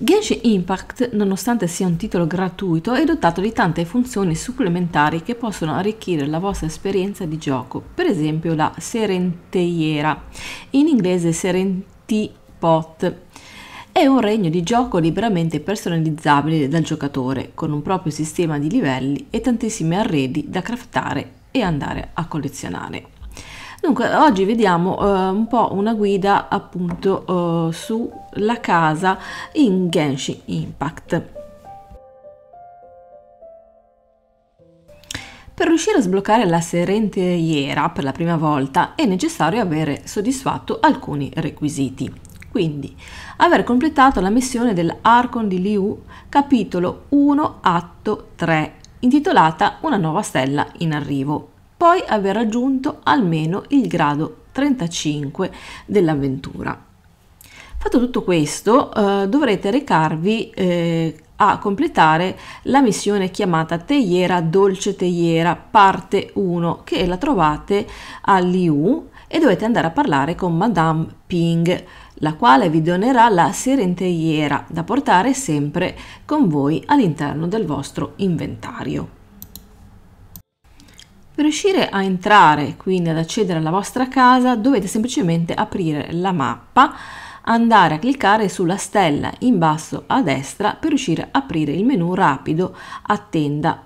Genshin Impact, nonostante sia un titolo gratuito, è dotato di tante funzioni supplementari che possono arricchire la vostra esperienza di gioco, per esempio la serenteiera, in inglese serentipot. È un regno di gioco liberamente personalizzabile dal giocatore, con un proprio sistema di livelli e tantissimi arredi da craftare e andare a collezionare. Dunque, oggi vediamo eh, un po' una guida appunto eh, sulla casa in Genshin Impact. Per riuscire a sbloccare la serente iera per la prima volta è necessario avere soddisfatto alcuni requisiti. Quindi, aver completato la missione dell'Arcon di Liu, capitolo 1, atto 3, intitolata Una nuova stella in arrivo, poi aver raggiunto almeno il grado 35 dell'avventura. Fatto tutto questo, eh, dovrete recarvi eh, a completare la missione chiamata Teiera Dolce Teiera parte 1 che la trovate all'IU e dovete andare a parlare con Madame Ping la quale vi donerà la serenteiera da portare sempre con voi all'interno del vostro inventario riuscire a entrare, quindi ad accedere alla vostra casa, dovete semplicemente aprire la mappa, andare a cliccare sulla stella in basso a destra per riuscire a aprire il menu rapido a tenda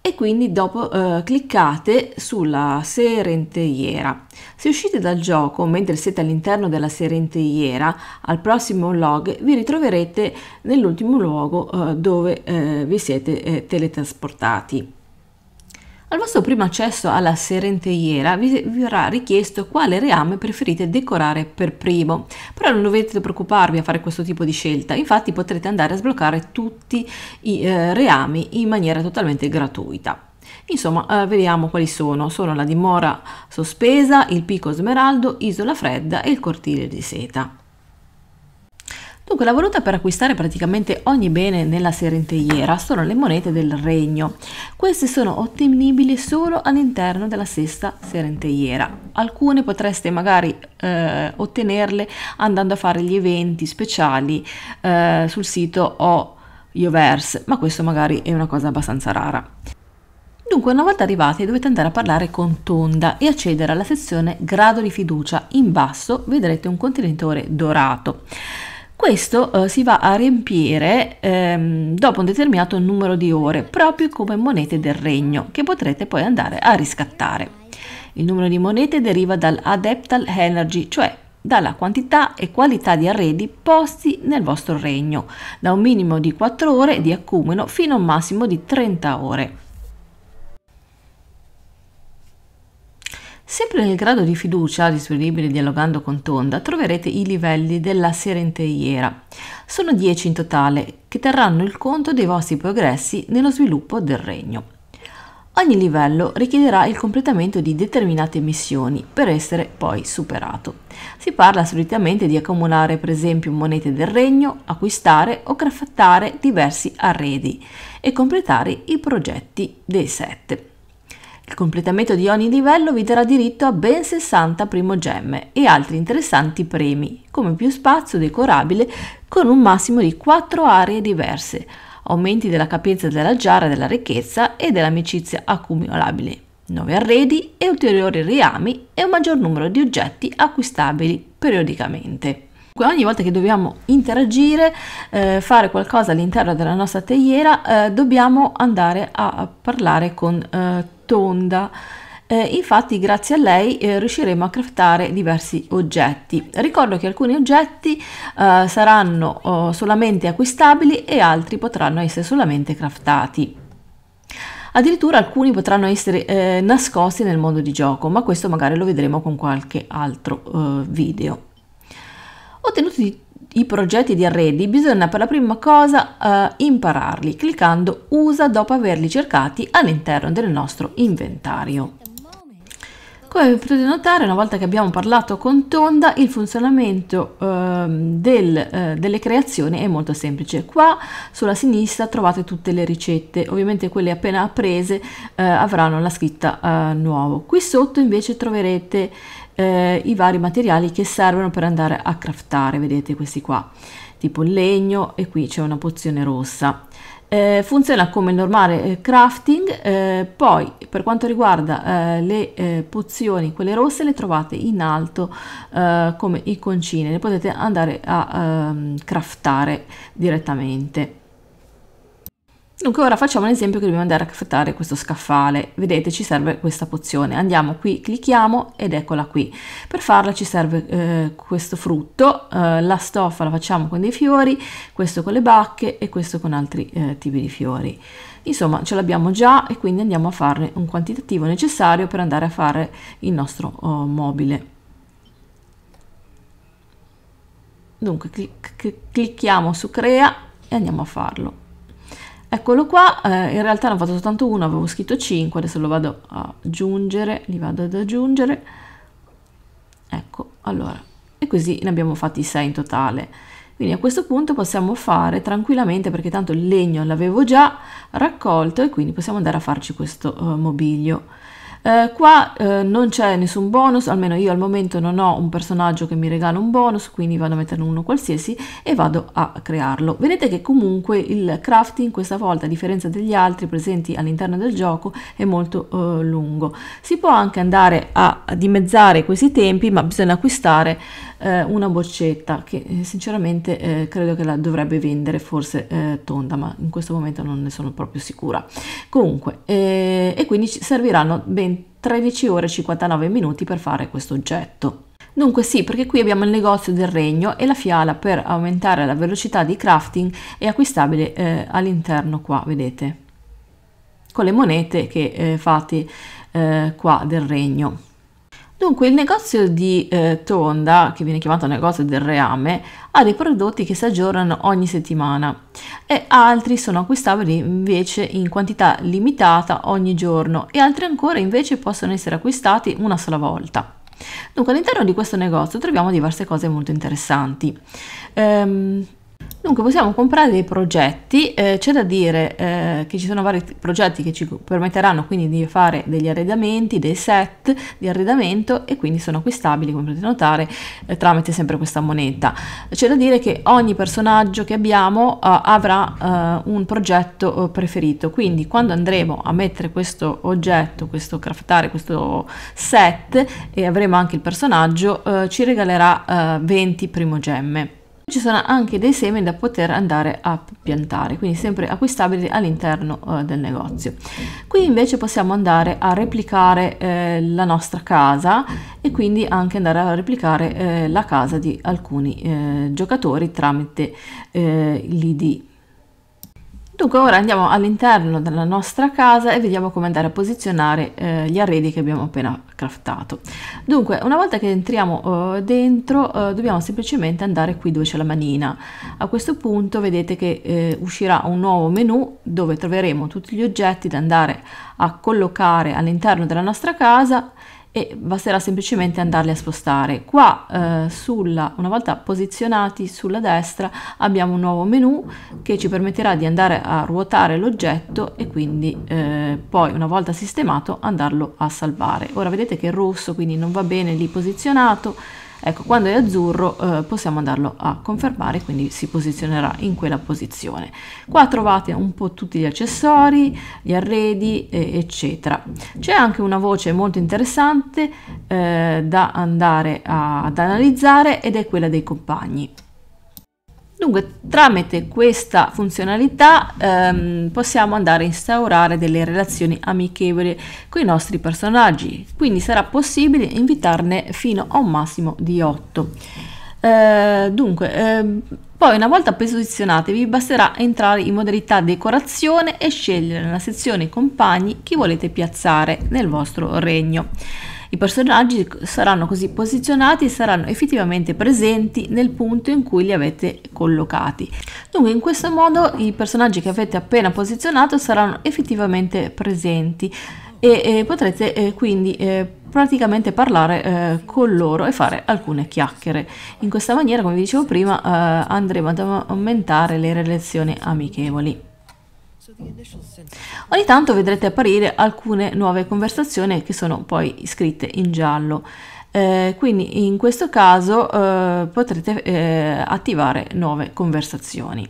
e quindi dopo eh, cliccate sulla serenteiera. Se uscite dal gioco mentre siete all'interno della serenteiera, al prossimo log vi ritroverete nell'ultimo luogo eh, dove eh, vi siete eh, teletrasportati. Al vostro primo accesso alla serenteiera vi verrà richiesto quale reame preferite decorare per primo, però non dovete preoccuparvi a fare questo tipo di scelta, infatti potrete andare a sbloccare tutti i eh, reami in maniera totalmente gratuita. Insomma, eh, vediamo quali sono. Sono la dimora sospesa, il picco smeraldo, isola fredda e il cortile di seta. Dunque la valuta per acquistare praticamente ogni bene nella serenteiera sono le monete del regno. Queste sono ottenibili solo all'interno della stessa serenteiera. Alcune potreste magari eh, ottenerle andando a fare gli eventi speciali eh, sul sito o Yoverse, ma questo magari è una cosa abbastanza rara. Dunque, una volta arrivati dovete andare a parlare con Tonda e accedere alla sezione Grado di fiducia. In basso vedrete un contenitore dorato questo eh, si va a riempire ehm, dopo un determinato numero di ore, proprio come monete del regno, che potrete poi andare a riscattare. Il numero di monete deriva dal Adeptal energy, cioè dalla quantità e qualità di arredi posti nel vostro regno, da un minimo di 4 ore di accumulo fino a un massimo di 30 ore. Sempre nel grado di fiducia, disponibile dialogando con Tonda, troverete i livelli della serenteiera. Sono 10 in totale, che terranno il conto dei vostri progressi nello sviluppo del regno. Ogni livello richiederà il completamento di determinate missioni per essere poi superato. Si parla solitamente di accumulare per esempio monete del regno, acquistare o crafttare diversi arredi e completare i progetti dei sette. Il completamento di ogni livello vi darà diritto a ben 60 primogemme e altri interessanti premi, come più spazio decorabile con un massimo di 4 aree diverse, aumenti della capienza della giara della ricchezza e dell'amicizia accumulabile, nuovi arredi e ulteriori riami e un maggior numero di oggetti acquistabili periodicamente. Ogni volta che dobbiamo interagire, eh, fare qualcosa all'interno della nostra teiera, eh, dobbiamo andare a parlare con eh, tonda. Eh, infatti grazie a lei eh, riusciremo a craftare diversi oggetti. Ricordo che alcuni oggetti eh, saranno oh, solamente acquistabili e altri potranno essere solamente craftati. Addirittura alcuni potranno essere eh, nascosti nel mondo di gioco, ma questo magari lo vedremo con qualche altro eh, video. Ottenuti i progetti di arredi bisogna per la prima cosa eh, impararli cliccando usa dopo averli cercati all'interno del nostro inventario. Come potete notare, una volta che abbiamo parlato con Tonda, il funzionamento eh, del, eh, delle creazioni è molto semplice. Qua sulla sinistra trovate tutte le ricette, ovviamente quelle appena apprese eh, avranno la scritta eh, nuovo. Qui sotto invece troverete eh, i vari materiali che servono per andare a craftare, vedete questi qua, tipo il legno e qui c'è una pozione rossa. Eh, funziona come il normale eh, crafting, eh, poi per quanto riguarda eh, le eh, pozioni, quelle rosse, le trovate in alto come iconcine, le potete andare a ehm, craftare direttamente. Dunque ora facciamo un esempio che dobbiamo andare a affettare questo scaffale. Vedete ci serve questa pozione. Andiamo qui, clicchiamo ed eccola qui. Per farla ci serve eh, questo frutto, eh, la stoffa la facciamo con dei fiori, questo con le bacche e questo con altri eh, tipi di fiori. Insomma ce l'abbiamo già e quindi andiamo a farne un quantitativo necessario per andare a fare il nostro oh, mobile. Dunque clic clicchiamo su crea e andiamo a farlo. Eccolo qua, eh, in realtà ne ho fatto soltanto uno, avevo scritto 5, adesso lo vado a aggiungere, li vado ad aggiungere. Ecco, allora, e così ne abbiamo fatti 6 in totale. Quindi a questo punto possiamo fare tranquillamente, perché tanto il legno l'avevo già raccolto e quindi possiamo andare a farci questo eh, mobilio. Eh, qua eh, non c'è nessun bonus, almeno io al momento non ho un personaggio che mi regala un bonus, quindi vado a metterne uno qualsiasi e vado a crearlo. Vedete che comunque il crafting questa volta, a differenza degli altri presenti all'interno del gioco, è molto eh, lungo. Si può anche andare a dimezzare questi tempi, ma bisogna acquistare eh, una boccetta che eh, sinceramente eh, credo che la dovrebbe vendere forse tonda, ma in questo momento non ne sono proprio sicura. Comunque, e quindi ci serviranno ben 13 ore e 59 minuti per fare questo oggetto. Dunque sì, perché qui abbiamo il negozio del regno e la fiala per aumentare la velocità di crafting è acquistabile eh, all'interno qua, vedete, con le monete che eh, fate eh, qua del regno. Dunque il negozio di eh, Tonda, che viene chiamato negozio del reame, ha dei prodotti che si aggiornano ogni settimana e altri sono acquistabili invece in quantità limitata ogni giorno e altri ancora invece possono essere acquistati una sola volta. Dunque all'interno di questo negozio troviamo diverse cose molto interessanti. Ehm, Dunque possiamo comprare dei progetti, eh, c'è da dire eh, che ci sono vari progetti che ci permetteranno quindi di fare degli arredamenti, dei set di arredamento e quindi sono acquistabili come potete notare eh, tramite sempre questa moneta. C'è da dire che ogni personaggio che abbiamo eh, avrà eh, un progetto eh, preferito, quindi quando andremo a mettere questo oggetto, questo craftare, questo set e avremo anche il personaggio ci regalerà 20 primogemme ci sono anche dei semi da poter andare a piantare, quindi sempre acquistabili all'interno eh, del negozio. Qui invece possiamo andare a replicare eh, la nostra casa e quindi anche andare a replicare eh, la casa di alcuni eh, giocatori tramite eh, l'ID. Dunque ora andiamo all'interno della nostra casa e vediamo come andare a posizionare eh, gli arredi che abbiamo appena craftato. Dunque una volta che entriamo eh, dentro eh, dobbiamo semplicemente andare qui dove c'è la manina. A questo punto vedete che eh, uscirà un nuovo menu dove troveremo tutti gli oggetti da andare a collocare all'interno della nostra casa e basterà semplicemente andarli a spostare. Qua eh, sulla, una volta posizionati sulla destra abbiamo un nuovo menu che ci permetterà di andare a ruotare l'oggetto e quindi eh, poi una volta sistemato andarlo a salvare. Ora vedete che è rosso quindi non va bene lì posizionato Ecco, quando è azzurro eh, possiamo andarlo a confermare, quindi si posizionerà in quella posizione. Qua trovate un po' tutti gli accessori, gli arredi, eh, eccetera. C'è anche una voce molto interessante eh, da andare a, ad analizzare ed è quella dei compagni. Dunque, tramite questa funzionalità ehm, possiamo andare a instaurare delle relazioni amichevoli con i nostri personaggi, quindi sarà possibile invitarne fino a un massimo di 8. Eh, dunque, ehm, poi una volta posizionati vi basterà entrare in modalità decorazione e scegliere nella sezione compagni chi volete piazzare nel vostro regno. I personaggi saranno così posizionati e saranno effettivamente presenti nel punto in cui li avete collocati. Dunque in questo modo i personaggi che avete appena posizionato saranno effettivamente presenti e, e potrete eh, quindi eh, praticamente parlare eh, con loro e fare alcune chiacchiere. In questa maniera, come vi dicevo prima, eh, andremo ad aumentare le relazioni amichevoli. Ogni tanto vedrete apparire alcune nuove conversazioni che sono poi scritte in giallo. Eh, quindi in questo caso eh, potrete eh, attivare nuove conversazioni.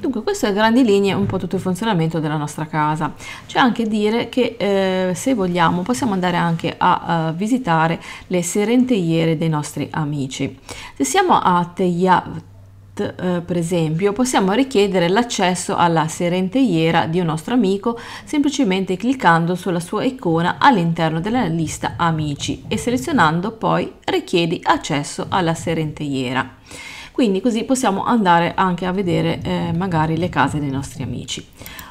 Dunque questo è a grandi linee un po' tutto il funzionamento della nostra casa. C'è anche dire che eh, se vogliamo possiamo andare anche a, a visitare le serenteiere dei nostri amici. Se siamo a Teia eh, per esempio, possiamo richiedere l'accesso alla serenteiera di un nostro amico semplicemente cliccando sulla sua icona all'interno della lista amici e selezionando poi richiedi accesso alla serenteiera. Quindi così possiamo andare anche a vedere eh, magari le case dei nostri amici.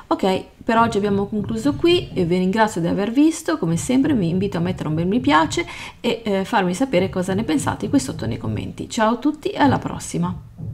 Ok, per oggi abbiamo concluso qui, vi ringrazio di aver visto, come sempre vi invito a mettere un bel mi piace e eh, farmi sapere cosa ne pensate qui sotto nei commenti. Ciao a tutti e alla prossima!